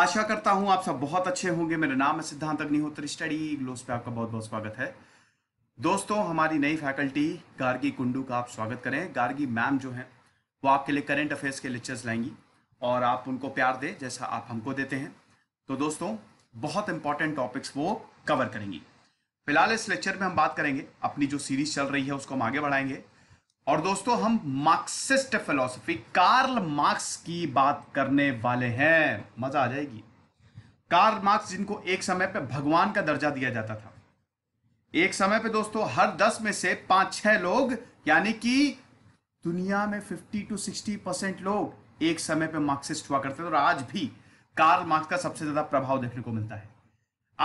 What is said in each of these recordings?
आशा करता हूँ आप सब बहुत अच्छे होंगे मेरा नाम है सिद्धांत अग्निहोत्री स्टडी ग्लोस पे आपका बहुत बहुत स्वागत है दोस्तों हमारी नई फैकल्टी गार्गी कुंडू का आप स्वागत करें गार्गी मैम जो हैं वो आपके लिए करेंट अफेयर्स के लेक्चर्स लाएंगी और आप उनको प्यार दें जैसा आप हमको देते हैं तो दोस्तों बहुत इंपॉर्टेंट टॉपिक्स वो कवर करेंगी फिलहाल इस लेक्चर में हम बात करेंगे अपनी जो सीरीज चल रही है उसको हम आगे बढ़ाएंगे और दोस्तों हम मार्क्सिस्ट फिलोसफी कार्ल मार्क्स की बात करने वाले हैं मजा आ जाएगी कार्ल मार्क्स जिनको एक समय पे भगवान का दर्जा दिया जाता था एक समय पे दोस्तों हर दस में से पांच छह लोग यानी कि दुनिया में फिफ्टी टू सिक्सटी परसेंट लोग एक समय पे मार्क्सिस्ट हुआ करते थे और आज भी कार्ल मार्क्स का सबसे ज्यादा प्रभाव देखने को मिलता है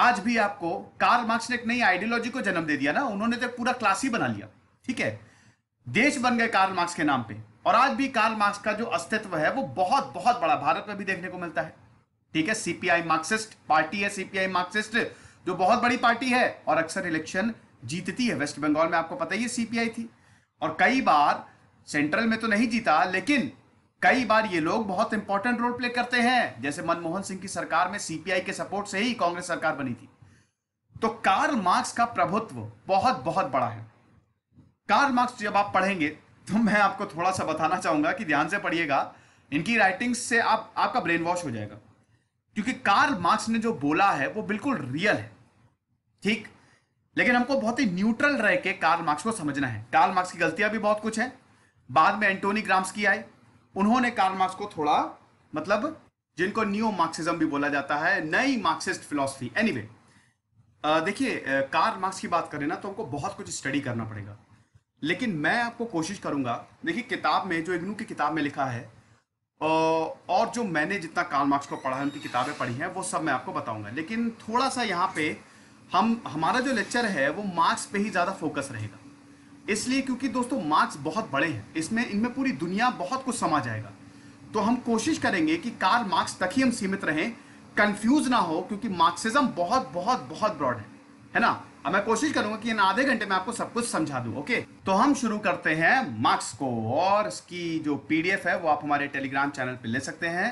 आज भी आपको कार्ल मार्क्स ने एक नई आइडियोलॉजी को जन्म दे दिया ना उन्होंने तो पूरा क्लास ही बना लिया ठीक है देश बन गए कार्ल मार्क्स के नाम पे और आज भी कार्ल मार्क्स का जो अस्तित्व है वो बहुत बहुत बड़ा भारत में भी देखने को मिलता है ठीक है सीपीआई मार्क्सिस्ट पार्टी है सीपीआई मार्क्सिस्ट जो बहुत बड़ी पार्टी है और अक्सर इलेक्शन जीतती है वेस्ट बंगाल में आपको पता ही सीपीआई थी और कई बार सेंट्रल में तो नहीं जीता लेकिन कई बार ये लोग बहुत इंपॉर्टेंट रोल प्ले करते हैं जैसे मनमोहन सिंह की सरकार में सीपीआई के सपोर्ट से ही कांग्रेस सरकार बनी थी तो कार्ल मार्क्स का प्रभुत्व बहुत बहुत बड़ा है कार्ल मार्क्स जब आप पढ़ेंगे तो मैं आपको थोड़ा सा बताना चाहूंगा कि ध्यान से पढ़िएगा इनकी राइटिंग्स से आप आपका ब्रेन वॉश हो जाएगा क्योंकि कार्ल मार्क्स ने जो बोला है वो बिल्कुल रियल है ठीक लेकिन हमको बहुत ही न्यूट्रल रह के कार्ल मार्क्स को समझना है कार्ल मार्क्स की गलतियां भी बहुत कुछ हैं बाद में एंटोनी ग्राम्स की आई उन्होंने कार्ल मार्क्स को थोड़ा मतलब जिनको न्यू मार्क्सिज्म भी बोला जाता है नई मार्क्सिस्ट फिलोसफी एनी देखिए कार्ल मार्क्स की बात करें ना तो हमको बहुत कुछ स्टडी करना पड़ेगा लेकिन मैं आपको कोशिश करूंगा देखिए किताब में जो इग्नू की किताब में लिखा है और जो मैंने जितना काल मार्क्स को पढ़ा है उनकी किताबें पढ़ी हैं वो सब मैं आपको बताऊंगा लेकिन थोड़ा सा यहाँ पे हम हमारा जो लेक्चर है वो मार्क्स पे ही ज़्यादा फोकस रहेगा इसलिए क्योंकि दोस्तों मार्क्स बहुत बड़े हैं इसमें इनमें पूरी दुनिया बहुत कुछ समा जाएगा तो हम कोशिश करेंगे कि काल मार्क्स तक ही हम सीमित रहें कन्फ्यूज ना हो क्योंकि मार्क्सिज्म बहुत बहुत बहुत ब्रॉड है है ना अब मैं कोशिश करूंगा कि इन आधे घंटे में आपको सब कुछ समझा दूं ओके तो हम शुरू करते हैं मार्क्स को और इसकी जो पीडीएफ है वो आप हमारे टेलीग्राम चैनल पर ले सकते हैं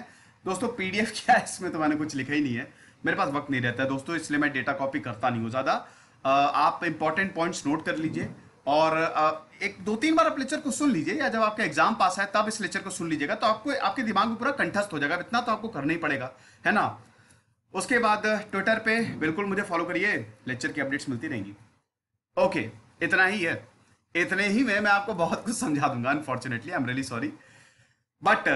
दोस्तों पीडीएफ क्या है इसमें तो मैंने कुछ लिखा ही नहीं है मेरे पास वक्त नहीं रहता है दोस्तों इसलिए मैं डेटा कॉपी करता नहीं हूँ ज़्यादा आप इंपॉर्टेंट पॉइंट्स नोट कर लीजिए और एक दो तीन बार आप लेक्चर को सुन लीजिए या जब आपका एग्जाम पास है तब इस लेक्चर को सुन लीजिएगा तो आपको आपके दिमाग में पूरा कंठस्थ हो जाएगा इतना तो आपको करना ही पड़ेगा है ना उसके बाद ट्विटर uh, पे बिल्कुल मुझे फॉलो करिए लेक्चर की अपडेट्स मिलती रहेंगी ओके इतना ही है इतने ही में मैं आपको बहुत कुछ समझा दूंगा unfortunately I am really sorry but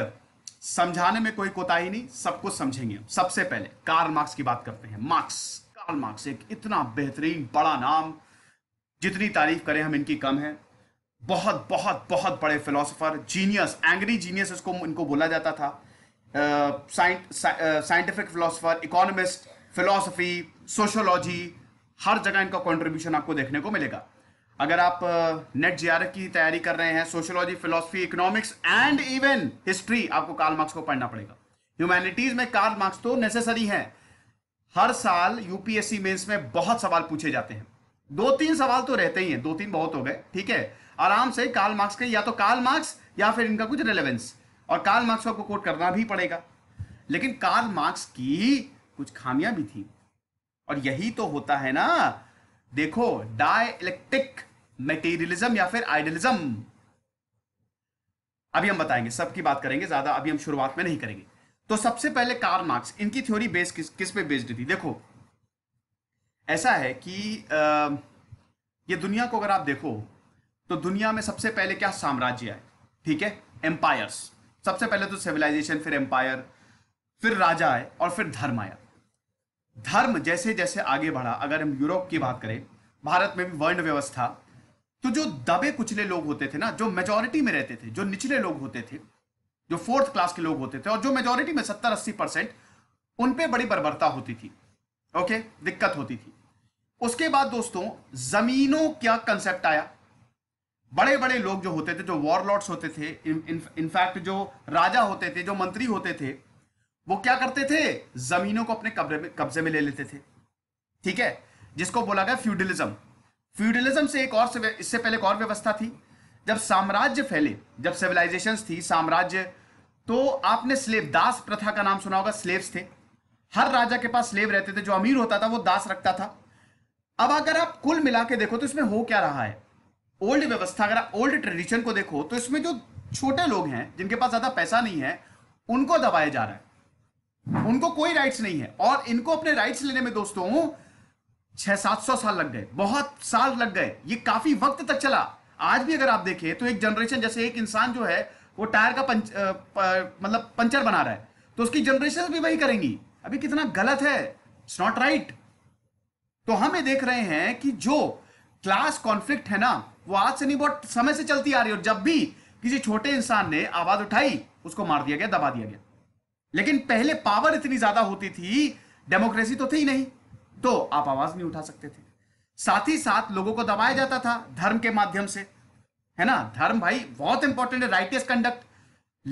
समझाने में कोई कोताही नहीं सब कुछ समझेंगे सबसे पहले कार्ल मार्क्स की बात करते हैं मार्क्स कार्ल मार्क्स एक इतना बेहतरीन बड़ा नाम जितनी तारीफ करें हम इनकी कम है बहुत बहुत बहुत बड़े फिलोसोफर जीनियस एंग्री जीनियस इसको इनको बोला जाता था scientific philosopher economist philosophy sociology हर जगह इनका कॉन्ट्रीब्यूशन आपको देखने को मिलेगा अगर आप नेट uh, जी की तैयारी कर रहे हैं sociology philosophy economics and even history आपको कार्ल मार्क्स को पढ़ना पड़ेगा ह्यूमैनिटीज में कार्ल मार्क्स तो नेसेसरी है हर साल यूपीएससी मेंस में बहुत सवाल पूछे जाते हैं दो तीन सवाल तो रहते ही हैं दो तीन बहुत हो गए ठीक है आराम से कार्ल मार्क्स के या तो कार्ल मार्क्स या फिर इनका कुछ रेलेवेंस और कार्ल मार्क्स को आपको कोट करना भी पड़ेगा लेकिन कार्ल मार्क्स की कुछ खामियां भी थी और यही तो होता है ना देखो डायलेक्टिक मेटेरियलिज्म या फिर आइडियलिज्म अभी हम बताएंगे सबकी बात करेंगे ज्यादा अभी हम शुरुआत में नहीं करेंगे तो सबसे पहले कार्ल मार्क्स इनकी थ्योरी बेस किस किस पे बेस्ड थी देखो ऐसा है कि आ, ये दुनिया को अगर आप देखो तो दुनिया में सबसे पहले क्या साम्राज्य है ठीक है एम्पायर्स सबसे पहले तो सिविलाइजेशन फिर एम्पायर फिर राजा आए और फिर धर्म आया धर्म जैसे जैसे आगे बढ़ा अगर हम यूरोप की बात करें भारत में भी वर्ण व्यवस्था तो जो दबे कुचले लोग होते थे ना जो मेजोरिटी में रहते थे जो निचले लोग होते थे जो फोर्थ क्लास के लोग होते थे और जो मेजोरिटी में सत्तर अस्सी परसेंट उन पर बड़ी बर्बरता होती थी ओके दिक्कत होती थी उसके बाद दोस्तों जमीनों क्या कंसेप्ट आया बड़े बड़े लोग जो होते थे जो वॉरलॉर्ड्स होते थे इनफैक्ट जो राजा होते थे जो मंत्री होते थे वो क्या करते थे जमीनों को अपने कब्जे में कब्जे में ले लेते थे ठीक है जिसको बोला गया फ्यूडलिज्म फ्यूडलिज्म से एक और से, इससे पहले एक और व्यवस्था थी जब साम्राज्य फैले जब सिविलाइजेशंस थी साम्राज्य तो आपने स्लेव दास प्रथा का नाम सुना होगा स्लेव्स थे हर राजा के पास स्लेव रहते थे जो अमीर होता था वो दास रखता था अब अगर आप कुल मिला के देखो तो इसमें हो क्या रहा है ओल्ड व्यवस्था अगर आप ओल्ड ट्रेडिशन को देखो तो इसमें जो छोटे लोग हैं जिनके पास ज्यादा पैसा नहीं है उनको दबाया जा रहा है उनको कोई राइट्स नहीं है और इनको अपने राइट्स लेने में दोस्तों छह सात सौ साल लग गए बहुत साल लग गए ये काफी वक्त तक चला आज भी अगर आप देखें तो एक जनरेशन जैसे एक इंसान जो है वो टायर का पंच मतलब पंचर बना रहा है तो उसकी जनरेशन भी वही करेंगी अभी कितना गलत है इट्स नॉट राइट तो हम ये देख रहे हैं कि जो क्लास कॉन्फ्लिक्ट है ना वो आज से नहीं बहुत समय से चलती आ रही और जब भी किसी छोटे इंसान ने आवाज उठाई उसको मार दिया गया दबा दिया गया लेकिन पहले पावर इतनी ज्यादा होती थी डेमोक्रेसी तो थी नहीं तो आप आवाज नहीं उठा सकते थे साथ ही साथ लोगों को दबाया जाता था धर्म के माध्यम से है ना धर्म भाई बहुत इंपॉर्टेंट है राइटियस कंडक्ट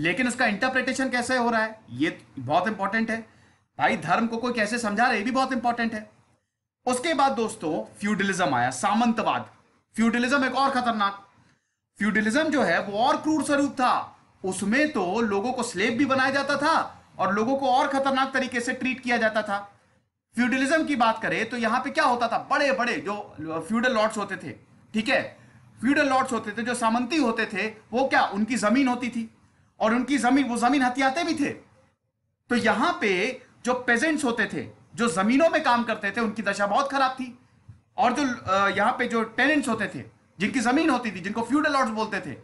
लेकिन उसका इंटरप्रिटेशन कैसे हो रहा है ये बहुत इंपॉर्टेंट है भाई धर्म को कोई कैसे समझा रहा है ये भी बहुत इंपॉर्टेंट है उसके बाद दोस्तों फ्यूडलिज्म आया सामंतवाद फ्यूडलिज्म एक और खतरनाक फ्यूडलिज्म जो है वो और क्रूर स्वरूप था उसमें तो लोगों को स्लेब भी बनाया जाता था और लोगों को और खतरनाक तरीके से ट्रीट किया जाता था फ्यूडलिज्म की बात करें तो यहां पे क्या होता था बड़े बड़े जो फ्यूडल लॉर्ड्स होते थे ठीक है फ्यूडल लॉर्ड्स होते थे जो सामंती होते थे वो क्या उनकी जमीन होती थी और उनकी जमीन वो जमीन हथियाते भी थे तो यहां पे जो पेजेंट्स होते थे जो जमीनों में काम करते थे उनकी दशा बहुत खराब थी और जो यहां पे जो टेनेंट्स होते थे जिनकी जमीन होती थी जिनको फ्यूडल लॉर्ड्स बोलते थे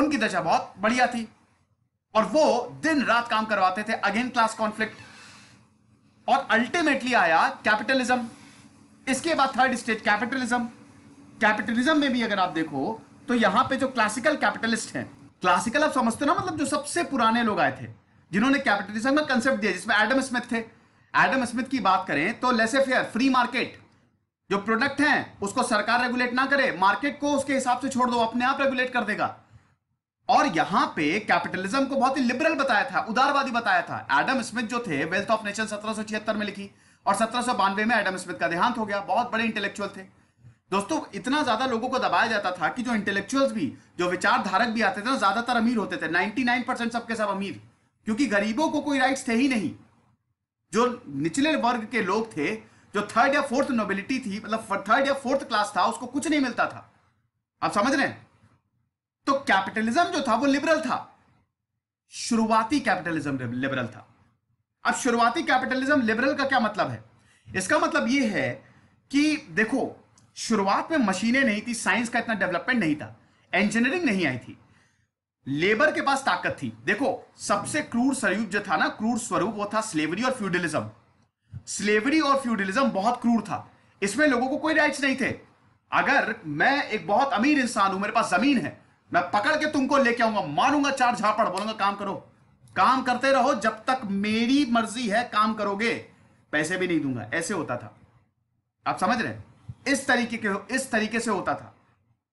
उनकी दशा बहुत बढ़िया थी और वो दिन रात काम करवाते थे अगेन क्लास कॉन्फ्लिक्ट और अल्टीमेटली आया कैपिटलिज्म इसके बाद थर्ड स्टेज कैपिटलिज्म कैपिटलिज्म में भी अगर आप देखो तो यहां पे जो क्लासिकल कैपिटलिस्ट हैं क्लासिकल आप समझते ना मतलब जो सबसे पुराने लोग आए थे जिन्होंने कैपिटलिज्म का कंसेप्ट दिया जिसमें एडम स्मिथ थे एडम स्मिथ की बात करें तो लेसे फेयर फ्री मार्केट जो प्रोडक्ट है उसको सरकार रेगुलेट ना करे मार्केट को उसके हिसाब से छोड़ दो अपने आप रेगुलेट कर देगा और यहां पे कैपिटलिज्म को बहुत ही लिबरल बताया था उदारवादी बताया था एडम स्मिथ जो थे वेल्थ ऑफ नेशन सत्रह में लिखी और सत्रह में एडम स्मिथ का देहांत हो गया बहुत बड़े इंटेलेक्चुअल थे दोस्तों इतना ज्यादा लोगों को दबाया जाता था कि जो इंटेलेक्चुअल्स भी जो विचारधारक भी आते थे ना ज्यादातर अमीर होते थे 99 सबके सब अमीर क्योंकि गरीबों को कोई राइट्स थे ही नहीं जो निचले वर्ग के लोग थे जो थर्ड या फोर्थ नोबिलिटी थी मतलब थर्ड या फोर्थ क्लास था उसको कुछ नहीं मिलता था आप समझ रहे हैं तो कैपिटलिज्म जो था वो लिबरल था शुरुआती कैपिटलिज्म लिबरल था अब शुरुआती कैपिटलिज्म लिबरल का क्या मतलब है इसका मतलब ये है कि देखो शुरुआत में मशीनें नहीं थी साइंस का इतना डेवलपमेंट नहीं था इंजीनियरिंग नहीं आई थी लेबर के पास ताकत थी देखो सबसे क्रूर स्वरूप जो था ना क्रूर स्वरूप वो था स्लेवरी और फ्यूडलिज्म स्लेवरी और फ्यूडलिज्म बहुत क्रूर था इसमें लोगों को कोई राइट्स नहीं थे अगर मैं एक बहुत अमीर इंसान हूं मेरे पास जमीन है मैं पकड़ के तुमको लेके आऊंगा मारूंगा चार झापड़ बोलूंगा काम करो काम करते रहो जब तक मेरी मर्जी है काम करोगे पैसे भी नहीं दूंगा ऐसे होता था आप समझ रहे इस तरीके के इस तरीके से होता था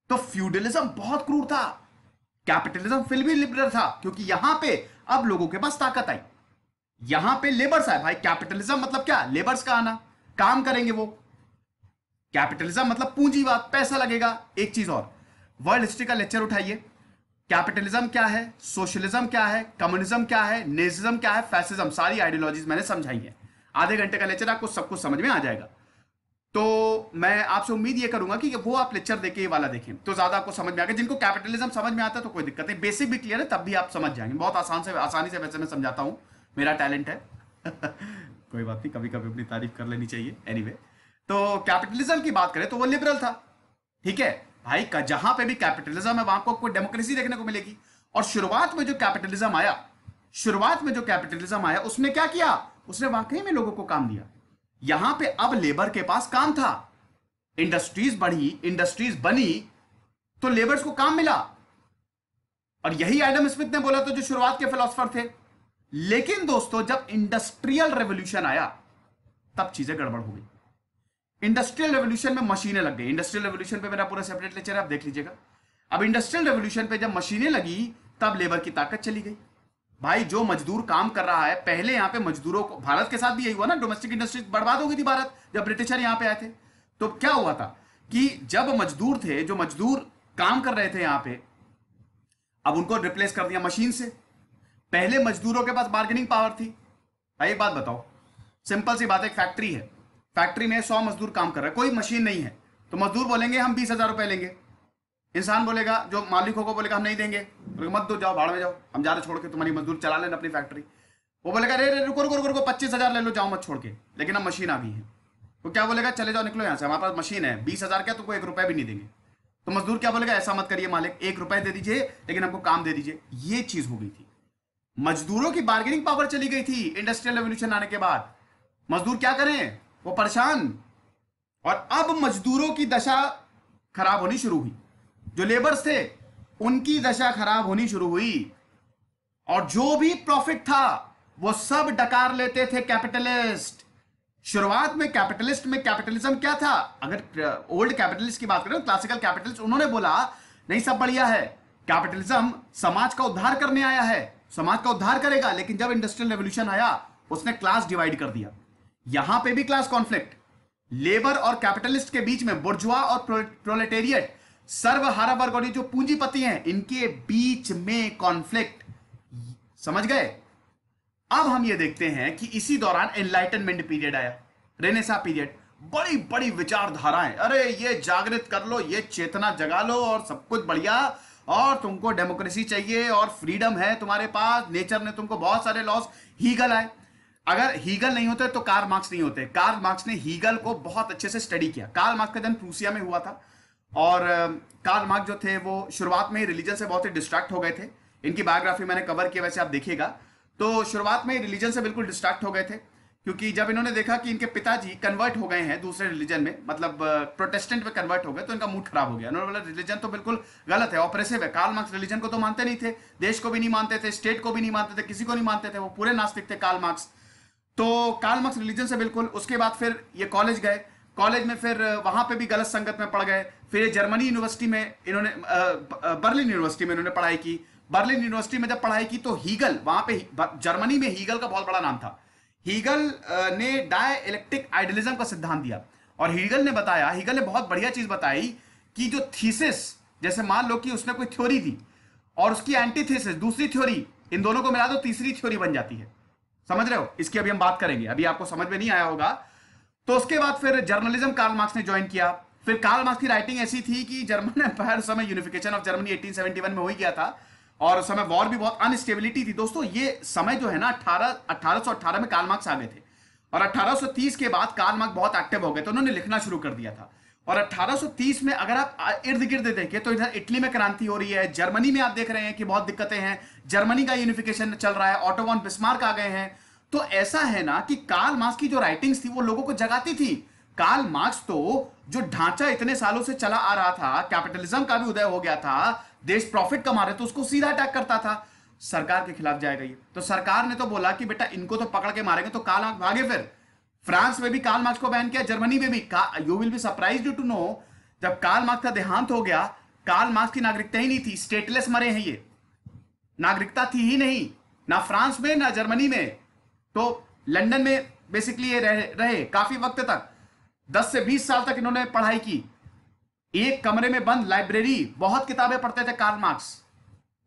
तो फ्यूडलिज्म बहुत क्रूर था कैपिटलिज्म फिर भी लिबरल था क्योंकि यहां पे अब लोगों के पास ताकत आई यहां पे लेबर्स है भाई कैपिटलिज्म मतलब क्या लेबर्स का आना काम करेंगे वो कैपिटलिज्म मतलब पूंजीवाद पैसा लगेगा एक चीज और वर्ल्ड हिस्ट्री का लेक्चर उठाइए कैपिटलिज्म क्या है सोशलिज्म क्या है कम्युनिज्म क्या है नेजिज्म क्या है फैसिज्म सारी आइडियोलॉजीज मैंने समझाई है आधे घंटे का लेक्चर आपको सब कुछ समझ में आ जाएगा तो मैं आपसे उम्मीद ये करूंगा कि वो आप लेक्चर देके ये वाला देखें तो ज्यादा आपको समझ में आ गया जिनको कैपिटलिज्म समझ में आता है तो कोई दिक्कत नहीं बेसिक भी क्लियर है तब भी आप समझ जाएंगे बहुत आसान से आसानी से वैसे मैं समझाता हूँ मेरा टैलेंट है कोई बात नहीं कभी कभी अपनी तारीफ कर लेनी चाहिए एनी anyway, तो कैपिटलिज्म की बात करें तो वो लिबरल था ठीक है भाई का जहां पे भी कैपिटलिज्म है वहां को कोई डेमोक्रेसी देखने को मिलेगी और शुरुआत में जो कैपिटलिज्म आया शुरुआत में जो कैपिटलिज्म आया उसने क्या किया उसने वाकई में लोगों को काम दिया यहां पे अब लेबर के पास काम था इंडस्ट्रीज बढ़ी इंडस्ट्रीज बनी तो लेबर्स को काम मिला और यही एडम स्मिथ ने बोला तो जो शुरुआत के फिलोसफर थे लेकिन दोस्तों जब इंडस्ट्रियल रेवोल्यूशन आया तब चीजें गड़बड़ हो गई इंडस्ट्रियल रेवोल्यूशन में मशीनें लग गई इंडस्ट्रियल रेवोल्यूशन पे मेरा पूरा सेपरेट लेक्चर है आप देख लीजिएगा अब इंडस्ट्रियल रेवोल्यूशन पे जब मशीनें लगी तब लेबर की ताकत चली गई भाई जो मजदूर काम कर रहा है पहले यहां पे मजदूरों को भारत के साथ भी यही हुआ ना डोमेस्टिक इंडस्ट्री बर्बाद हो गई थी भारत जब ब्रिटिशर यहां पे आए थे तो क्या हुआ था कि जब मजदूर थे जो मजदूर काम कर रहे थे यहां पे अब उनको रिप्लेस कर दिया मशीन से पहले मजदूरों के पास बार्गेनिंग पावर थी भाई एक बात बताओ सिंपल सी बात है फैक्ट्री है फैक्ट्री में सौ मजदूर काम कर रहा है कोई मशीन नहीं है तो मजदूर बोलेंगे हम बीस हजार रुपए लेंगे इंसान बोलेगा जो मालिक होगा बोलेगा हम नहीं देंगे बोलेगा मत दो जाओ भाड़ में जाओ हम जा रहे छोड़ के तुम्हारी मजदूर चला लेना अपनी फैक्ट्री वो बोलेगा अरे रे रुको रुको रुको रुको पच्चीस हजार ले लो जाओ मत छोड़ के लेकिन अब मशीन आ गई है तो क्या बोलेगा चले जाओ निकलो यहाँ से हमारे पास मशीन है बीस हजार क्या तुमको एक रुपये भी नहीं देंगे तो मजदूर क्या बोलेगा ऐसा मत करिए मालिक एक रुपए दे दीजिए लेकिन हमको काम दे दीजिए ये चीज हो गई थी मजदूरों की बार्गेनिंग पावर चली गई थी इंडस्ट्रियल रेवल्यूशन आने के बाद मजदूर क्या करें वो परेशान और अब मजदूरों की दशा खराब होनी शुरू हुई जो लेबर्स थे उनकी दशा खराब होनी शुरू हुई और जो भी प्रॉफिट था वो सब डकार लेते थे कैपिटलिस्ट शुरुआत में कैपिटलिस्ट में कैपिटलिज्म क्या था अगर ओल्ड कैपिटलिस्ट की बात करें क्लासिकल कैपिटलिस्ट उन्होंने बोला नहीं सब बढ़िया है कैपिटलिज्म समाज का उद्धार करने आया है समाज का उद्धार करेगा लेकिन जब इंडस्ट्रियल रेवल्यूशन आया उसने क्लास डिवाइड कर दिया यहां पे भी क्लास कॉन्फ्लिक्ट लेबर और कैपिटलिस्ट के बीच में बुर्जुआ और प्रोलेटेरिएट सर्वहारा वर्ग और जो पूंजीपति हैं इनके बीच में कॉन्फ्लिक्ट समझ गए अब हम ये देखते हैं कि इसी दौरान एनलाइटनमेंट पीरियड आया रेनेसा पीरियड बड़ी बड़ी विचारधाराएं अरे ये जागृत कर लो ये चेतना जगा लो और सब कुछ बढ़िया और तुमको डेमोक्रेसी चाहिए और फ्रीडम है तुम्हारे पास नेचर ने तुमको बहुत सारे लॉस हीगल आए अगर हीगल नहीं होते तो कार्ल मार्क्स नहीं होते कार्ल मार्क्स ने हीगल को बहुत अच्छे से स्टडी किया कार्ल मार्क्स का जन्म प्रूसिया में हुआ था और कार्ल मार्क्स जो थे वो शुरुआत में ही रिलीजन से बहुत ही डिस्ट्रैक्ट हो गए थे इनकी बायोग्राफी मैंने कवर किया वैसे आप देखिएगा तो शुरुआत में ही रिलीजन से बिल्कुल डिस्ट्रैक्ट हो गए थे क्योंकि जब इन्होंने देखा कि इनके पिताजी कन्वर्ट हो गए हैं दूसरे रिलीजन में मतलब प्रोटेस्टेंट में कन्वर्ट हो गए तो इनका मूड खराब हो गया उन्होंने बोला रिलीजन तो बिल्कुल गलत है ऑपरेसिव है कार्ल मार्क्स रिलीजन को तो मानते नहीं थे देश को भी नहीं मानते थे स्टेट को भी नहीं मानते थे किसी को नहीं मानते थे वो पूरे नास्तिक थे कार्ल मार्क्स तो कार्ल मार्क्स रिलीजन से बिल्कुल उसके बाद फिर ये कॉलेज गए कॉलेज में फिर वहां पे भी गलत संगत में पड़ गए फिर ये जर्मनी यूनिवर्सिटी में इन्होंने बर्लिन यूनिवर्सिटी में इन्होंने पढ़ाई की बर्लिन यूनिवर्सिटी में जब पढ़ाई की तो हीगल वहां पे जर्मनी में हीगल का बहुत बड़ा नाम था हीगल ने डाय इलेक्ट्रिक आइडियलिज्म का सिद्धांत दिया और हीगल ने बताया हीगल ने बहुत बढ़िया चीज बताई कि जो थीसिस जैसे मान लो कि उसने कोई थ्योरी दी और उसकी एंटी थीसिस दूसरी थ्योरी इन दोनों को मिला दो तीसरी थ्योरी बन जाती है समझ रहे हो इसकी अभी हम बात करेंगे अभी आपको समझ में नहीं आया होगा तो उसके बाद फिर जर्नलिज्म कार्ल मार्क्स ने ज्वाइन किया फिर कार्ल मार्क्स की राइटिंग ऐसी थी कि जर्मन एम्पायर समय यूनिफिकेशन ऑफ जर्मनी 1871 में हो ही गया था और उस समय वॉर भी बहुत अनस्टेबिलिटी थी दोस्तों ये समय जो है ना अठारह अठारह में कार्ल मार्क्स आ गए थे और 1830 के बाद कार्ल बहुत एक्टिव हो गए तो उन्होंने लिखना शुरू कर दिया था और 1830 में अगर आप इर्द गिर्द देखें तो इधर इटली में क्रांति हो रही है जर्मनी में आप देख रहे हैं कि बहुत दिक्कतें हैं जर्मनी का यूनिफिकेशन चल रहा है ऑटोबॉन बिस्मार्क आ गए हैं तो ऐसा है ना कि कार्ल मार्क्स की जो राइटिंग्स थी वो लोगों को जगाती थी कार्ल मार्क्स तो जो ढांचा इतने सालों से चला आ रहा था कैपिटलिज्म का भी उदय हो गया था देश प्रॉफिट कमा रहे तो उसको सीधा अटैक करता था सरकार के खिलाफ जाएगा ये तो सरकार ने तो बोला कि बेटा इनको तो पकड़ के मारेंगे तो काल आंख भागे फिर फ्रांस में भी काल मार्क्स को बैन किया जर्मनी में भी you will be surprise you to know जब काल मार्क्स का देहांत हो गया काल मार्क्स की नागरिकता ही नहीं थी स्टेटलेस मरे हैं ये नागरिकता थी ही नहीं ना फ्रांस में ना जर्मनी में तो लंदन में बेसिकली ये रहे, रहे काफी वक्त तक 10 से 20 साल तक इन्होंने पढ़ाई की एक कमरे में बंद लाइब्रेरी बहुत किताबें पढ़ते थे कार्ल मार्क्स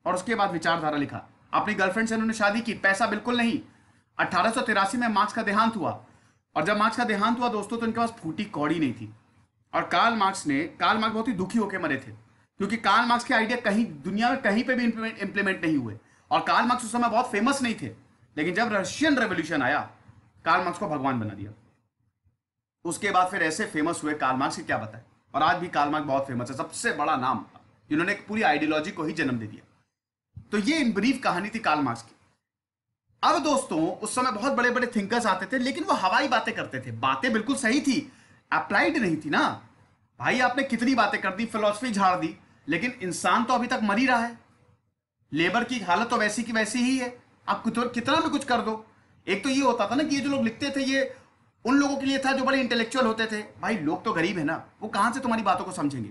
और उसके बाद विचारधारा लिखा अपनी गर्लफ्रेंड से उन्होंने शादी की पैसा बिल्कुल नहीं अठारह में मार्क्स का देहांत हुआ और जब मार्क्स का देहांत हुआ दोस्तों तो इनके पास फूटी कौड़ी नहीं थी और कार्ल मार्क्स ने कार्ल मार्क्स बहुत ही दुखी होकर मरे थे क्योंकि कार्ल मार्क्स के आइडिया कहीं दुनिया में कहीं पर भी इंप्लीमेंट नहीं हुए और कार्ल मार्क्स उस समय बहुत फेमस नहीं थे लेकिन जब रशियन रेवोल्यूशन आया कार्ल मार्क्स को भगवान बना दिया उसके बाद फिर ऐसे फेमस हुए कार्ल मार्क्स की क्या बताए और आज भी कालमार्ग बहुत फेमस है सबसे बड़ा नाम इन्होंने एक पूरी आइडियोलॉजी को ही जन्म दे दिया तो ये इन ब्रीफ कहानी थी कालमार्ग की अब दोस्तों उस समय बहुत बड़े बड़े थिंकर्स आते थे लेकिन वो हवाई बातें करते थे बातें बिल्कुल सही थी अप्लाइड नहीं थी ना भाई आपने कितनी बातें कर दी फिलोसफी झाड़ दी लेकिन इंसान तो अभी तक मर ही रहा है लेबर की हालत तो वैसी की वैसी ही है आप कुछ कितना भी कुछ कर दो एक तो ये होता था ना कि ये जो लोग लिखते थे ये उन लोगों के लिए था जो बड़े इंटेलेक्चुअल होते थे भाई लोग तो गरीब है ना वो कहां से तुम्हारी बातों को समझेंगे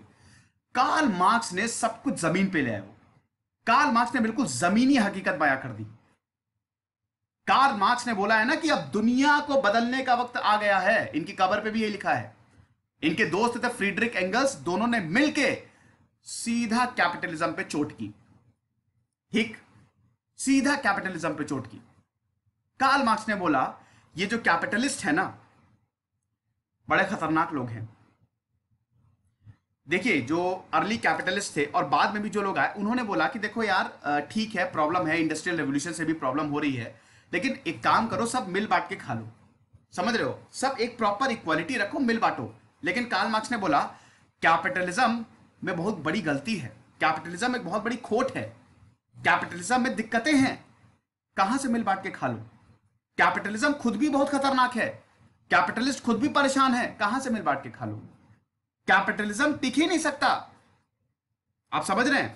कार्ल मार्क्स ने सब कुछ जमीन पे ले आया वो कार्ल मार्क्स ने बिल्कुल जमीनी हकीकत बया कर दी कार्ल मार्क्स ने बोला है ना कि अब दुनिया को बदलने का वक्त आ गया है इनकी कबर पे भी ये लिखा है इनके दोस्त थे फ्रीडरिक एंगल्स दोनों ने मिलके सीधा कैपिटलिज्म पे चोट की ठीक सीधा कैपिटलिज्म पे चोट की कार्ल मार्क्स ने बोला ये जो कैपिटलिस्ट है ना बड़े खतरनाक लोग हैं देखिए जो अर्ली कैपिटलिस्ट थे और बाद में भी जो लोग आए उन्होंने बोला कि देखो यार ठीक है प्रॉब्लम है इंडस्ट्रियल रेवोल्यूशन से भी प्रॉब्लम हो रही है लेकिन एक काम करो सब मिल बांट के खा लो समझ रहे हो सब एक प्रॉपर इक्वालिटी रखो मिल बांटो लेकिन कार्ल मार्क्स ने बोला कैपिटलिज्म में बहुत बड़ी गलती है कैपिटलिज्म एक बहुत बड़ी खोट है कैपिटलिज्म में दिक्कतें हैं कहां से मिल बांट के खा लो कैपिटलिज्म खुद भी बहुत खतरनाक है कैपिटलिस्ट खुद भी परेशान है कहां से मिल बांट के खा लू कैपिटलिज्म टिक ही नहीं सकता आप समझ रहे हैं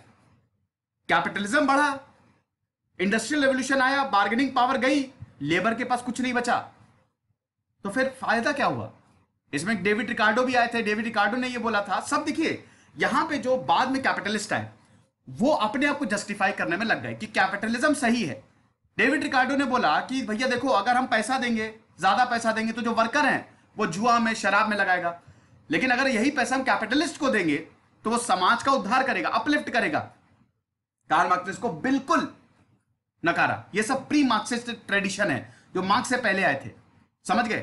कैपिटलिज्म बढ़ा इंडस्ट्रियल रेवल्यूशन आया बार्गेनिंग पावर गई लेबर के पास कुछ नहीं बचा तो फिर फायदा क्या हुआ इसमें डेविड रिकार्डो भी आए थे डेविड रिकार्डो ने ये बोला था सब देखिए यहां पे जो बाद में कैपिटलिस्ट आए वो अपने आप को जस्टिफाई करने में लग गए कि कैपिटलिज्म सही है डेविड रिकार्डो ने बोला कि भैया देखो अगर हम पैसा देंगे ज्यादा पैसा देंगे तो जो वर्कर हैं वो जुआ में शराब में लगाएगा लेकिन अगर यही पैसा हम कैपिटलिस्ट को देंगे तो वो समाज का उद्धार करेगा अपलिफ्ट करेगा कार्ल मार्क्स को बिल्कुल नकारा ये सब प्री मार्क्सिस्ट ट्रेडिशन है जो मार्क्स से पहले आए थे समझ गए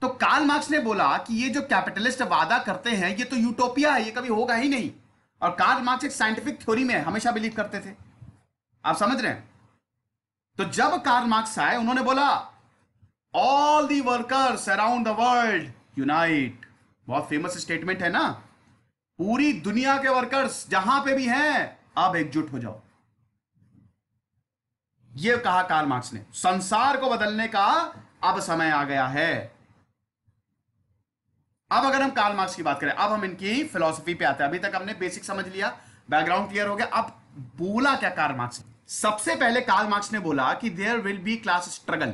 तो कार्ल मार्क्स ने बोला कि ये जो कैपिटलिस्ट वादा करते हैं ये तो यूटोपिया है ये कभी होगा ही नहीं और कार्ल मार्क्स एक साइंटिफिक थ्योरी में हमेशा बिलीव करते थे आप समझ रहे हैं तो जब कार्ल मार्क्स आए उन्होंने बोला all the workers around the world unite बहुत फेमस स्टेटमेंट है ना पूरी दुनिया के वर्कर्स जहां पे भी हैं अब एकजुट हो जाओ यह कहा कार्ल मार्क्स ने संसार को बदलने का अब समय आ गया है अब अगर हम कार्ल मार्क्स की बात करें अब हम इनकी फिलोसफी पे आते हैं अभी तक हमने बेसिक समझ लिया बैकग्राउंड क्लियर हो गया अब बोला क्या कार्ल मार्क्स सबसे पहले कार्ल मार्क्स ने बोला कि there will be class struggle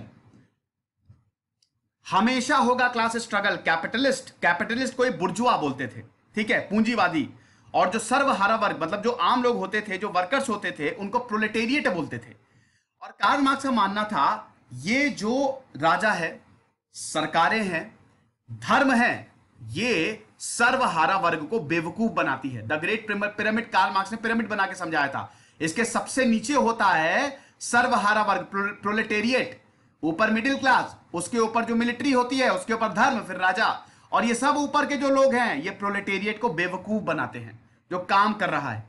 हमेशा होगा क्लास स्ट्रगल कैपिटलिस्ट कैपिटलिस्ट कोई बुर्जुआ बोलते थे ठीक है पूंजीवादी और जो सर्वहारा वर्ग मतलब जो आम लोग होते थे जो वर्कर्स होते थे उनको प्रोलेटेरिएट बोलते थे और कार्ल मार्क्स का मानना था ये जो राजा है सरकारें हैं धर्म है ये सर्वहारा वर्ग को बेवकूफ बनाती है the great pyramid Karl Marx ने पिरामिड बना के समझाया था इसके सबसे नीचे होता है सर्वहारा वर्ग प्रोलेटेरिएट ऊपर मिडिल क्लास उसके ऊपर जो मिलिट्री होती है उसके ऊपर धर्म फिर राजा और ये सब ऊपर के जो लोग हैं ये प्रोलेटेरिएट को बेवकूफ बनाते हैं जो काम कर रहा है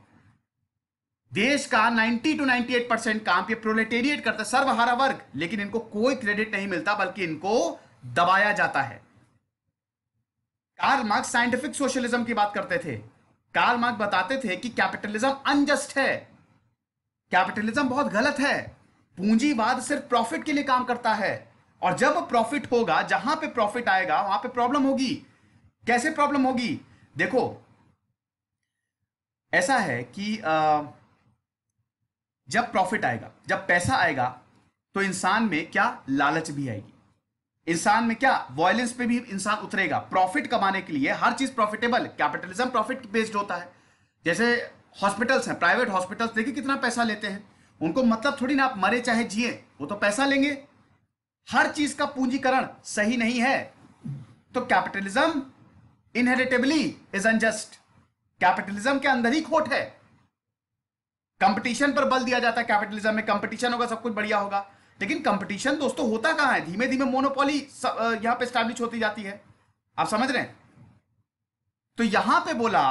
देश का 90 टू 98 परसेंट काम ये प्रोलेटेरिएट करता है सर्वहारा वर्ग लेकिन इनको कोई क्रेडिट नहीं मिलता बल्कि इनको दबाया जाता है कार्ल मार्क्स साइंटिफिक सोशलिज्म की बात करते थे कार्ल मार्क्स बताते थे कि कैपिटलिज्म अनजस्ट है कैपिटलिज्म बहुत गलत है पूंजीवाद सिर्फ प्रॉफिट के लिए काम करता है और जब प्रॉफिट होगा जहां पे प्रॉफिट आएगा वहां पे प्रॉब्लम होगी कैसे प्रॉब्लम होगी देखो ऐसा है कि आ, जब प्रॉफिट आएगा जब पैसा आएगा तो इंसान में क्या लालच भी आएगी इंसान में क्या वॉयलेंस पे भी इंसान उतरेगा प्रॉफिट कमाने के लिए हर चीज प्रॉफिटेबल कैपिटलिज्म प्रॉफिट बेस्ड होता है जैसे हॉस्पिटल्स हैं प्राइवेट हॉस्पिटल्स देखिए कितना पैसा लेते हैं उनको मतलब थोड़ी ना आप मरे चाहे जिए वो तो पैसा लेंगे हर चीज का पूंजीकरण सही नहीं है तो capitalism inheritably is unjust capitalism के अंदर ही खोट है कंपटीशन पर बल दिया जाता है कैपिटलिज्म में कंपटीशन होगा सब कुछ बढ़िया होगा लेकिन कंपटीशन दोस्तों होता कहां है धीमे धीमे मोनोपोली यहां पे स्टैब्लिश होती जाती है आप समझ रहे हैं तो यहां पे बोला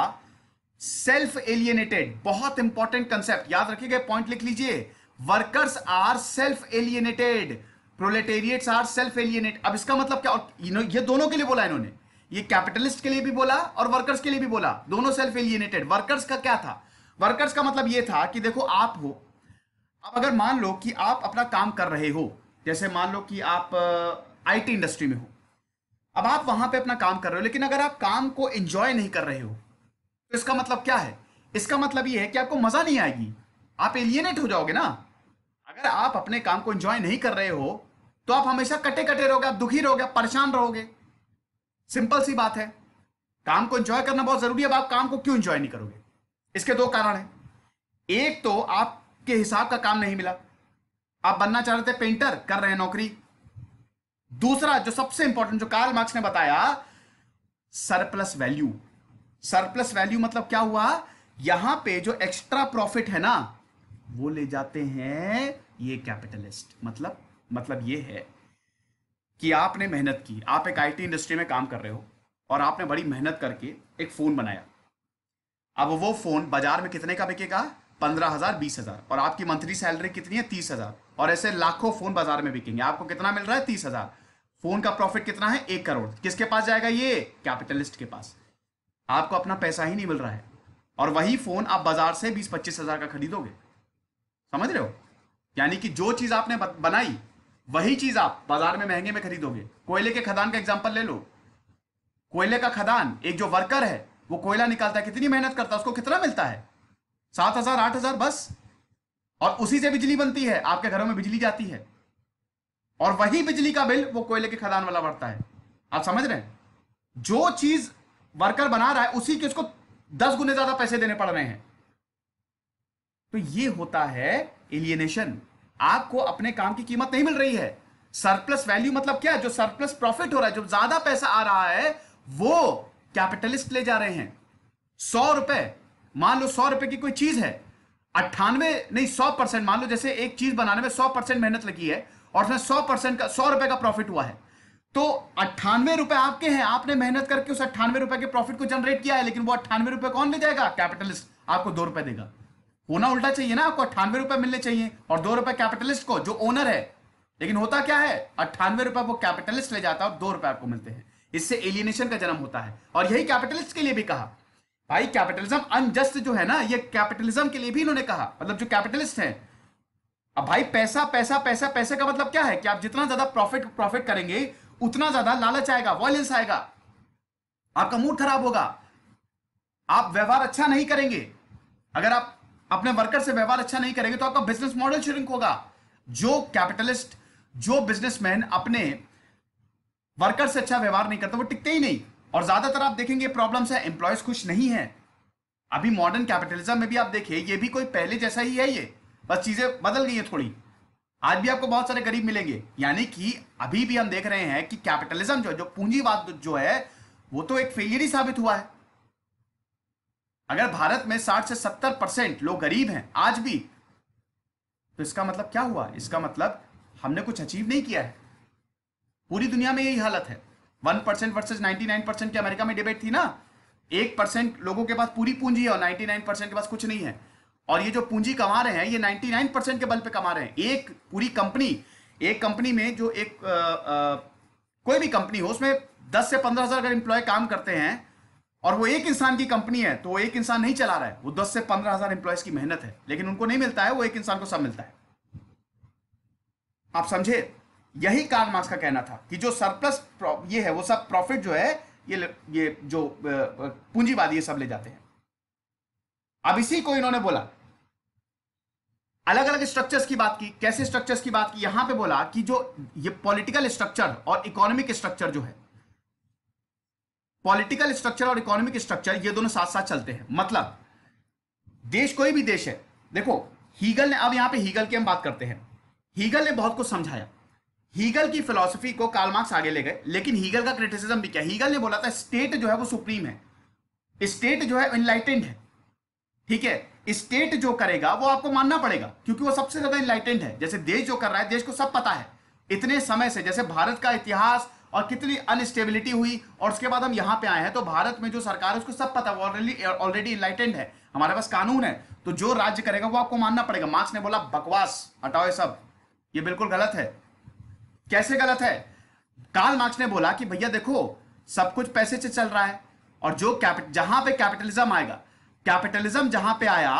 सेल्फ एलियनेटेड बहुत इंपॉर्टेंट कंसेप्ट याद रखिएगा पॉइंट लिख लीजिए workers are self alienated proletariats are self alienate अब इसका मतलब क्या ये दोनों के लिए बोला इन्होंने ये कैपिटलिस्ट के लिए भी बोला और वर्कर्स के लिए भी बोला दोनों सेल्फ एलियनेटेड वर्कर्स का क्या था वर्कर्स का मतलब ये था कि देखो आप हो अब अगर मान लो कि आप अपना काम कर रहे हो जैसे मान लो कि आप आईटी इंडस्ट्री में हो अब आप वहां पे अपना काम कर रहे हो लेकिन अगर आप काम को एंजॉय नहीं कर रहे हो तो इसका मतलब क्या है इसका मतलब ये है कि आपको मजा नहीं आएगी आप एलियनेट हो जाओगे ना अगर आप अपने काम को एंजॉय नहीं कर रहे हो तो आप हमेशा कटे कटे रहोगे आप दुखी रहोगे आप परेशान रहोगे सिंपल सी बात है काम को एंजॉय करना बहुत जरूरी है अब आप काम को क्यों एंजॉय नहीं करोगे इसके दो कारण है एक तो आपके हिसाब का काम नहीं मिला आप बनना चाह रहे थे पेंटर कर रहे हैं नौकरी दूसरा जो सबसे इंपॉर्टेंट जो कार्ल मार्क्स ने बताया सरप्लस वैल्यू सरप्लस वैल्यू मतलब क्या हुआ यहां पे जो एक्स्ट्रा प्रॉफिट है ना वो ले जाते हैं ये कैपिटलिस्ट मतलब मतलब ये है कि आपने मेहनत की आप एक आईटी इंडस्ट्री में काम कर रहे हो और आपने बड़ी मेहनत करके एक फोन बनाया अब वो फोन बाजार में कितने का बिकेगा पंद्रह हजार बीस हजार और आपकी मंथली सैलरी कितनी है तीस हजार और ऐसे लाखों फोन बाजार में बिकेंगे आपको कितना मिल रहा है तीस हजार फोन का प्रॉफिट कितना है एक करोड़ किसके पास जाएगा ये कैपिटलिस्ट के पास आपको अपना पैसा ही नहीं मिल रहा है और वही फोन आप बाजार से बीस पच्चीस हजार का खरीदोगे समझ रहे हो यानी कि जो चीज आपने बनाई वही चीज आप बाजार में महंगे में खरीदोगे कोयले के खदान का एग्जाम्पल ले लो कोयले का खदान एक जो वर्कर है वो कोयला निकालता है कितनी मेहनत करता है उसको कितना मिलता है सात हजार आठ हजार बस और उसी से बिजली बनती है आपके घरों में बिजली जाती है और वही बिजली का बिल वो कोयले के खदान वाला बढ़ता है आप समझ रहे हैं जो चीज वर्कर बना रहा है उसी के उसको दस गुने ज्यादा पैसे देने पड़ रहे हैं तो ये होता है एलियनेशन आपको अपने काम की कीमत नहीं मिल रही है सरप्लस वैल्यू मतलब क्या जो सरप्लस प्रॉफिट हो रहा है जो ज्यादा पैसा आ रहा है वो कैपिटलिस्ट ले जा रहे हैं सौ रुपए मान लो सौ रुपए की कोई चीज है अट्ठानवे नहीं सौ परसेंट मान लो जैसे एक चीज बनाने में सौ परसेंट मेहनत लगी है और उसमें सौ परसेंट का सौ रुपए का प्रॉफिट हुआ है तो अट्ठानवे रुपए आपके हैं आपने मेहनत करके उस अट्ठानवे रुपए के प्रॉफिट को जनरेट किया है लेकिन वो अट्ठानवे रुपए कौन ले जाएगा कैपिटलिस्ट आपको दो रुपए देगा होना उल्टा चाहिए ना आपको अट्ठानवे रुपए मिलने चाहिए और दो रुपए कैपिटलिस्ट को जो ओनर है लेकिन होता क्या है अट्ठानवे रुपए वो कैपिटलिस्ट ले जाता है और दो रुपए आपको मिलते हैं इससे एलिनेशन का जन्म होता है और यही कैपिटलिस्ट के लिए भी कहा भाई कैपिटलिज्म अनजस्ट जो है ना ये कैपिटलिज्म के लिए भी इन्होंने कहा मतलब जो कैपिटलिस्ट है अब भाई पैसा पैसा पैसा पैसे का मतलब क्या है कि आप जितना ज्यादा प्रॉफिट प्रॉफिट करेंगे उतना ज्यादा लालच आएगा वॉयलेंस आएगा आपका मूड खराब होगा आप व्यवहार अच्छा नहीं करेंगे अगर आप अपने वर्कर से व्यवहार अच्छा नहीं करेंगे तो आपका बिजनेस मॉडल श्रिंक होगा जो कैपिटलिस्ट जो बिजनेसमैन अपने वर्कर से अच्छा व्यवहार नहीं करता वो टिकते ही नहीं और ज्यादातर आप देखेंगे प्रॉब्लम्स है एम्प्लॉयज खुश नहीं है अभी मॉडर्न कैपिटलिज्म में भी आप देखिए ये भी कोई पहले जैसा ही है ये बस चीजें बदल गई है थोड़ी आज भी आपको बहुत सारे गरीब मिलेंगे यानी कि अभी भी हम देख रहे हैं कि कैपिटलिज्म जो जो पूंजीवाद जो है वो तो एक फेलियर ही साबित हुआ है अगर भारत में 60 से 70 परसेंट लोग गरीब हैं आज भी तो इसका मतलब क्या हुआ इसका मतलब हमने कुछ अचीव नहीं किया है पूरी दुनिया में यही हालत है one percent versus ninety nine percent की अमेरिका में डिबेट थी ना एक परसेंट लोगों के पास पूरी पूंजी है और नाइनटी नाइन परसेंट के पास कुछ नहीं है और ये जो पूंजी कमा रहे हैं ये 99 परसेंट के बल पे कमा रहे हैं एक पूरी कंपनी एक कंपनी में जो एक आ, आ, कोई भी कंपनी हो उसमें 10 से पंद्रह हजार अगर इंप्लॉय काम करते हैं और वो एक इंसान की कंपनी है तो वो एक इंसान नहीं चला रहा है वो दस से पंद्रह हजार इंप्लॉयज की मेहनत है लेकिन उनको नहीं मिलता है वो एक इंसान को सब मिलता है आप समझे यही कार्ल मार्क्स का कहना था कि जो सरप्लस ये है वो सब प्रॉफिट जो है ये ये जो पूंजीवादी ये सब ले जाते हैं अब इसी को इन्होंने बोला अलग अलग स्ट्रक्चर्स की बात की कैसे स्ट्रक्चर्स की बात की यहां पे बोला कि जो ये पॉलिटिकल स्ट्रक्चर और इकोनॉमिक स्ट्रक्चर जो है पॉलिटिकल स्ट्रक्चर और इकोनॉमिक स्ट्रक्चर ये दोनों साथ साथ चलते हैं मतलब देश कोई भी देश है देखो हीगल ने अब यहां पे हीगल की हम बात करते हैं हीगल ने बहुत कुछ समझाया हीगल की फिलोसफी को कार्ल मार्क्स आगे ले गए लेकिन हीगल का क्रिटिसिज्म भी किया हीगल ने बोला था स्टेट जो है वो सुप्रीम है स्टेट जो है इनलाइटेंड है ठीक है स्टेट जो करेगा वो आपको मानना पड़ेगा क्योंकि वो सबसे ज्यादा इनलाइटेंड है जैसे देश जो कर रहा है देश को सब पता है इतने समय से जैसे भारत का इतिहास और कितनी अनस्टेबिलिटी हुई और उसके बाद हम यहां पे आए हैं तो भारत में जो सरकार है उसको सब पता है ऑलरेडी ऑलरेडी इनलाइटेंड है हमारे पास कानून है तो जो राज्य करेगा वो आपको मानना पड़ेगा मार्क्स ने बोला बकवास हटाओ ये सब ये बिल्कुल गलत है कैसे गलत है काल मार्क्स ने बोला कि भैया देखो सब कुछ पैसे से चल रहा है और जो कैपिट जहां पे कैपिटलिज्म आएगा कैपिटलिज्म जहां पे आया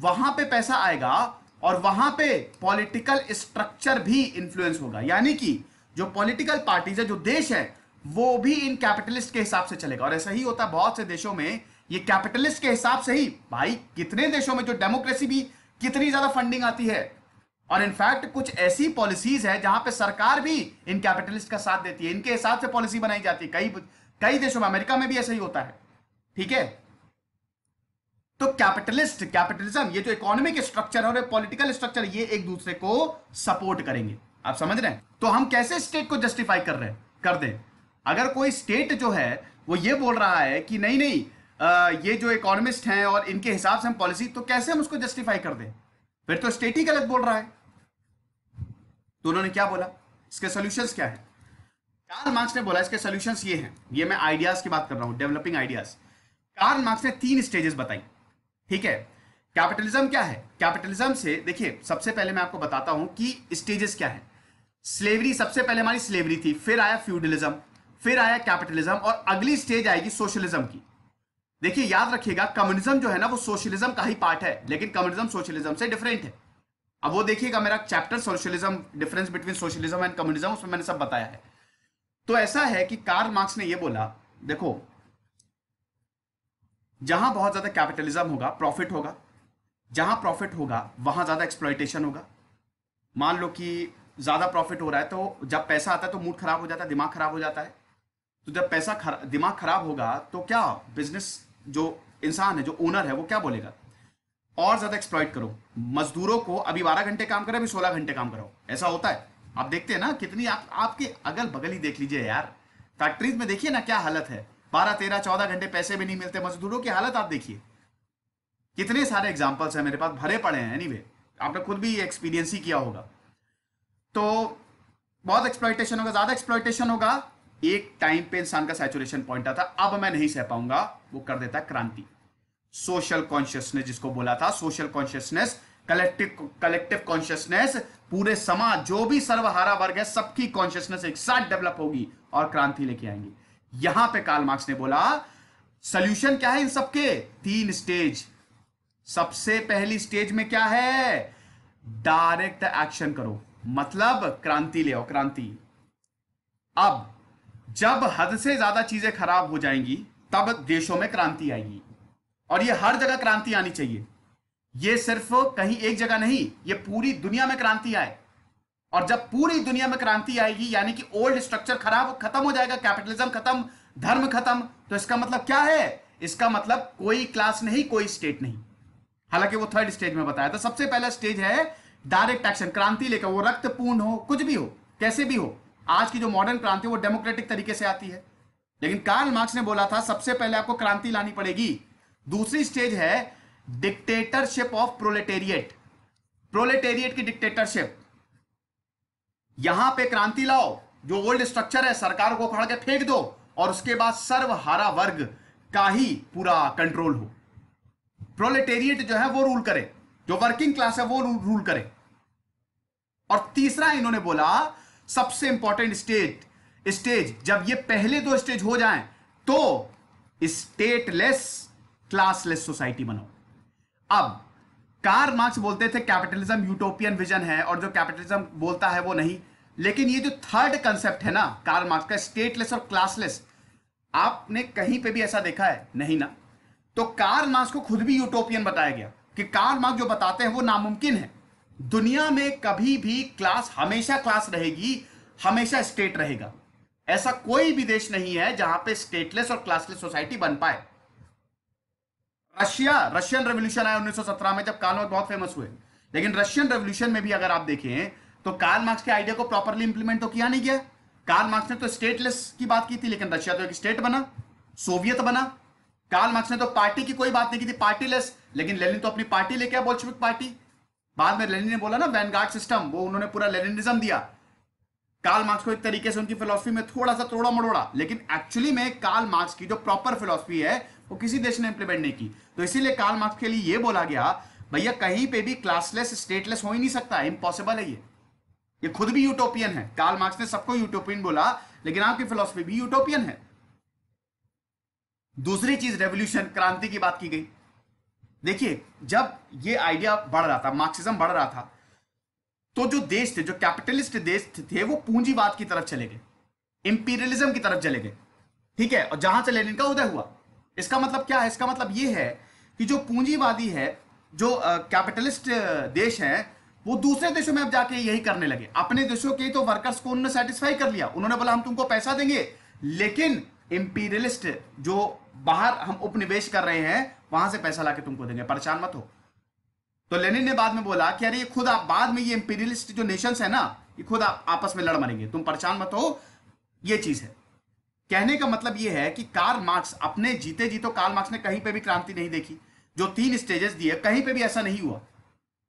वहां पे पैसा आएगा और वहां पे पॉलिटिकल स्ट्रक्चर भी इन्फ्लुएंस होगा यानी कि जो पॉलिटिकल पार्टीज है जो देश है वो भी इन कैपिटलिस्ट के हिसाब से चलेगा और ऐसा ही होता है बहुत से देशों में ये कैपिटलिस्ट के हिसाब से ही भाई कितने देशों में जो डेमोक्रेसी भी कितनी ज्यादा फंडिंग आती है और इनफैक्ट कुछ ऐसी पॉलिसीज है जहां पे सरकार भी इन कैपिटलिस्ट का साथ देती है इनके हिसाब से पॉलिसी बनाई जाती है कई कई देशों में अमेरिका में भी ऐसा ही होता है ठीक है तो कैपिटलिस्ट कैपिटलिज्म ये जो इकोनॉमिक स्ट्रक्चर है और पॉलिटिकल स्ट्रक्चर ये एक दूसरे को सपोर्ट करेंगे आप समझ रहे हैं तो हम कैसे स्टेट को जस्टिफाई कर रहे हैं कर दें अगर कोई स्टेट जो है वो ये बोल रहा है कि नहीं नहीं आ, ये जो इकोनॉमिस्ट हैं और इनके हिसाब से हम पॉलिसी तो कैसे हम उसको जस्टिफाई कर दें फिर तो स्टेट ही गलत बोल रहा है तो उन्होंने क्या बोला इसके सोल्यूशन क्या है कार्ल मार्क्स ने बोला इसके सोल्यूशन ये हैं ये मैं आइडियाज की बात कर रहा हूं डेवलपिंग आइडियाज कार्ल मार्क्स ने तीन स्टेजेस बताई ठीक है कैपिटलिज्म क्या है कैपिटलिज्म से देखिए सबसे पहले मैं आपको बताता हूं कि स्टेजेस क्या है स्लेवरी सबसे पहले हमारी स्लेवरी थी फिर आया फ्यूडलिज्म फिर आया कैपिटलिज्म और अगली स्टेज आएगी सोशलिज्म की देखिए याद रखिएगा कम्युनिज्म जो है ना वो सोशलिज्म का ही पार्ट है लेकिन कम्युनिज्म सोशलिज्म से डिफरेंट है अब वो देखिएगा मेरा chapter socialism difference between socialism and communism उसमें मैंने सब बताया है तो ऐसा है कि कार्ल मार्क्स ने ये बोला देखो जहां बहुत ज्यादा कैपिटलिज्म होगा प्रॉफिट होगा जहां प्रॉफिट होगा वहां ज्यादा एक्सप्लॉयटेशन होगा मान लो कि ज्यादा प्रॉफिट हो रहा है तो जब पैसा आता है तो मूड खराब हो जाता है दिमाग खराब हो जाता है तो जब पैसा खरा, दिमाग खराब होगा तो क्या बिजनेस जो इंसान है जो ओनर है वो क्या बोलेगा और ज्यादा एक्सप्लॉइट करो मजदूरों को अभी बारह घंटे काम करो अभी सोलह घंटे काम करो ऐसा होता है आप देखते हैं ना कितनी आप आपके अगल बगल ही देख लीजिए यार फैक्ट्रीज में देखिए ना क्या हालत है बारह तेरह चौदह घंटे पैसे भी नहीं मिलते मजदूरों की हालत आप देखिए कितने सारे एग्जाम्पल्स हैं मेरे पास भरे पड़े हैं एनी आपने खुद भी एक्सपीरियंस ही किया होगा तो बहुत एक्सप्लाइटेशन होगा ज्यादा एक्सप्लाइटेशन होगा एक टाइम पे इंसान का सैचुरेशन पॉइंट आता अब मैं नहीं सह पाऊंगा वो कर देता क्रांति सोशल कॉन्शियसनेस जिसको बोला था social consciousness collective collective consciousness पूरे समाज जो भी सर्वहारा वर्ग है सबकी कॉन्शियसनेस एक साथ डेवलप होगी और क्रांति लेके आएंगी यहां पे काल मार्क्स ने बोला सोल्यूशन क्या है इन सबके तीन स्टेज सबसे पहली स्टेज में क्या है डायरेक्ट एक्शन करो मतलब क्रांति ले आओ क्रांति अब जब हद से ज्यादा चीजें खराब हो जाएंगी तब देशों में क्रांति आएगी और ये हर जगह क्रांति आनी चाहिए ये सिर्फ कहीं एक जगह नहीं ये पूरी दुनिया में क्रांति आए और जब पूरी दुनिया में क्रांति आएगी यानी कि ओल्ड स्ट्रक्चर खराब खत्म हो जाएगा कैपिटलिज्म खत्म धर्म खत्म तो इसका मतलब क्या है इसका मतलब कोई क्लास नहीं कोई स्टेट नहीं हालांकि वो थर्ड स्टेज में बताया था सबसे पहला स्टेज है डायरेक्ट एक्शन क्रांति लेकर वो रक्त पूर्ण हो कुछ भी हो कैसे भी हो आज की जो मॉडर्न क्रांति वो डेमोक्रेटिक तरीके से आती है लेकिन कार्ल मार्क्स ने बोला था सबसे पहले आपको क्रांति लानी पड़ेगी दूसरी स्टेज है डिक्टेटरशिप ऑफ प्रोलेटेरिएट प्रोलेटेरिएट की डिक्टेटरशिप यहां पे क्रांति लाओ जो ओल्ड स्ट्रक्चर है सरकार को खड़ के फेंक दो और उसके बाद सर्वहारा वर्ग का ही पूरा कंट्रोल हो प्रोलेटेरिएट जो है वो रूल करे जो वर्किंग क्लास है वो रूल करे और तीसरा इन्होंने बोला सबसे इंपॉर्टेंट स्टेट स्टेज जब ये पहले दो स्टेज हो जाएं तो स्टेटलेस क्लासलेस सोसाइटी बनाओ अब कार मार्क्स बोलते थे कैपिटलिज्म यूटोपियन विजन है और जो कैपिटलिज्म बोलता है वो नहीं लेकिन ये जो थर्ड कंसेप्ट है ना कार मार्क्स का स्टेटलेस और क्लासलेस आपने कहीं पे भी ऐसा देखा है नहीं ना तो कार मार्क्स को खुद भी यूटोपियन बताया गया कि कार मार्क्स जो बताते हैं वो नामुमकिन है दुनिया में कभी भी क्लास हमेशा क्लास रहेगी हमेशा स्टेट रहेगा ऐसा कोई भी देश नहीं है जहां पे स्टेटलेस और क्लासलेस सोसाइटी बन पाए रशिया रशियन रेवल्यूशन आया 1917 में जब कार्ल मार्क्स बहुत फेमस हुए लेकिन रशियन रेवल्यूशन में भी अगर आप देखें तो कार्ल मार्क्स के आइडिया को प्रॉपरली इंप्लीमेंट तो किया नहीं गया कार्ल मार्क्स ने तो स्टेटलेस की बात की थी लेकिन रशिया तो एक स्टेट बना सोवियत बना कार्ल मार्क्स ने तो पार्टी की कोई बात नहीं की थी पार्टीलेस लेकिन लेनिन तो अपनी पार्टी लेके आया बोल्शविक पार्टी बाद में लेनिन ने बोला ना वैनगार्ड सिस्टम वो उन्होंने पूरा लेनिनिज्म दिया कार्ल मार्क्स को एक तरीके से उनकी फिलोसफी में थोड़ा सा थोड़ा मड़ोड़ा लेकिन एक्चुअली में कार्ल मार्क्स की जो प्रॉपर फिलोसफी है वो किसी देश ने इंप्लीमेंट नहीं की तो इसीलिए कार्ल मार्क्स के लिए ये बोला गया भैया कहीं पे भी क्लासलेस स्टेटलेस हो ही नहीं सकता इम्पॉसिबल है ये ये खुद भी यूटोपियन है काल मार्क्स ने सबको यूटोपियन बोला लेकिन आपकी फिलोसफी भी यूटोपियन है दूसरी चीज रेवोल्यूशन क्रांति की बात की गई देखिए जब ये आइडिया बढ़ रहा था मार्क्सिज्म बढ़ रहा था तो जो देश थे जो कैपिटलिस्ट देश थे वो पूंजीवाद की तरफ चले गए इंपीरियलिज्म की तरफ चले गए ठीक है और जहां से लेनिन का उदय हुआ इसका मतलब क्या है इसका मतलब ये है कि जो पूंजीवादी है जो कैपिटलिस्ट देश है वो दूसरे देशों में अब जाके यही करने लगे अपने देशों के तो वर्कर्स को उन्होंने सेटिस्फाई कर लिया उन्होंने बोला हम तुमको पैसा देंगे लेकिन इंपीरियलिस्ट जो बाहर हम उपनिवेश कर रहे हैं वहां से पैसा लाके तुमको देंगे परेशान मत हो तो लेनिन ने बाद में बोला कि अरे ये खुद आप बाद में ये इंपीरियलिस्ट जो नेशन है ना ये खुद आप आपस में लड़ मरेंगे तुम परेशान मत हो ये चीज है कहने का मतलब यह है कि कार्ल मार्क्स अपने जीते जी तो कार्ल मार्क्स ने कहीं पर भी क्रांति नहीं देखी जो तीन स्टेजेस दिए कहीं पर भी ऐसा नहीं हुआ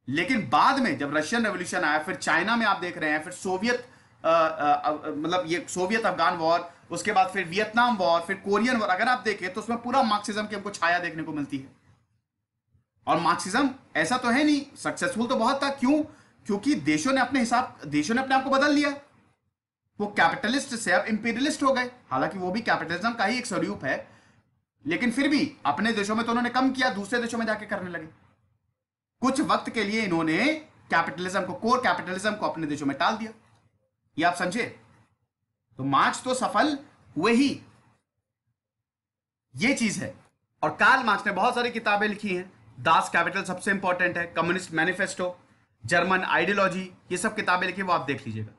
लेकिन बाद में जब रशियन रेवोल्यूशन आया फिर चाइना में आप देख रहे हैं फिर सोवियत मतलब ये सोवियत अफगान वॉर उसके बाद फिर वियतनाम वॉर फिर कोरियन वॉर अगर आप देखें तो उसमें पूरा मार्क्सिज्म की हमको छाया देखने को मिलती है और मार्क्सिज्म ऐसा तो है नहीं सक्सेसफुल तो बहुत था क्यों क्योंकि देशों ने अपने हिसाब देशों ने अपने आप को बदल लिया वो कैपिटलिस्ट से अब इंपीरियलिस्ट हो गए हालांकि वो भी कैपिटलिज्म का ही एक स्वरूप है लेकिन फिर भी अपने देशों में तो उन्होंने कम किया दूसरे देशों में जाके करने लगे कुछ वक्त के लिए इन्होंने कैपिटलिज्म को कोर कैपिटलिज्म को अपने देशों में टाल दिया ये आप समझे तो मार्च तो सफल हुए ही ये चीज है और काल मार्क्स ने बहुत सारी किताबें लिखी हैं दास कैपिटल सबसे इंपॉर्टेंट है कम्युनिस्ट मैनिफेस्टो जर्मन आइडियोलॉजी ये सब किताबें लिखी वो आप देख लीजिएगा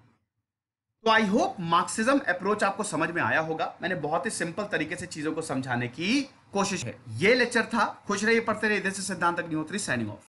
तो आई होप मार्क्सिज्म अप्रोच आपको समझ में आया होगा मैंने बहुत ही सिंपल तरीके से चीजों को समझाने की कोशिश है ये लेक्चर था खुश रहिए पढ़ते रहिए सिद्धांत अग्निहोत्री साइनिंग ऑफ